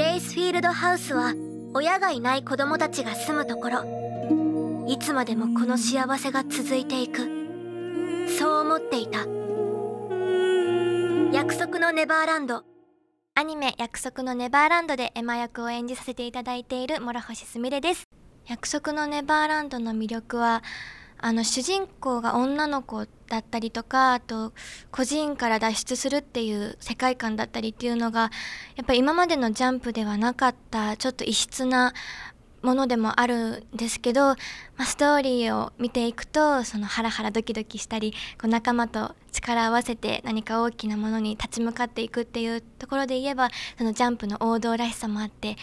レイスフィールドハウスは親がいない子供たちが住むところいつまでもこの幸せが続いていくそう思っていた約束のネバーランドアニメ「約束のネバーランド」でエマ役を演じさせていただいている諸星すみれです約束のネバーランドの魅力はあの主人公が女の子だったりとかあと孤児院から脱出するっていう世界観だったりっていうのがやっぱり今までのジャンプではなかったちょっと異質なものでもあるんですけど、まあ、ストーリーを見ていくとそのハラハラドキドキしたりこう仲間と力を合わせて何か大きなものに立ち向かっていくっていうところで言えばそのジャンプの王道らしさもあって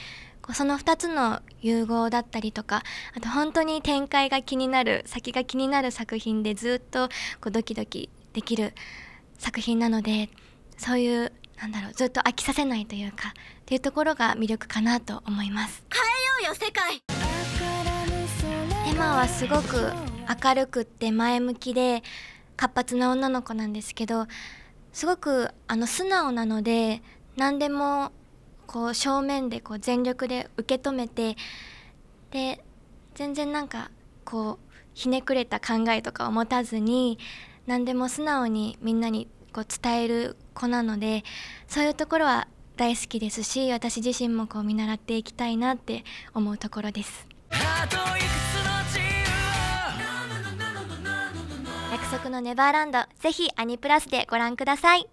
その2つの融合だったりとかあと本当に展開が気になる先が気になる作品でずっとこうドキドキできる作品なのでそういうなんだろうずっと飽きさせないというかっていうところが魅力かなと思います変えようよ世界エマはすごく明るくって前向きで活発な女の子なんですけどすごくあの素直なので何でもこう正面でこう全力で受け止めてで全然なんかこうひねくれた考えとかを持たずに何でも素直にみんなにこう伝える子なのでそういうところは大好きですし私自身もこう見習っていきたいなって思うところです。約束のネバーランドぜひアニプラスでご覧ください。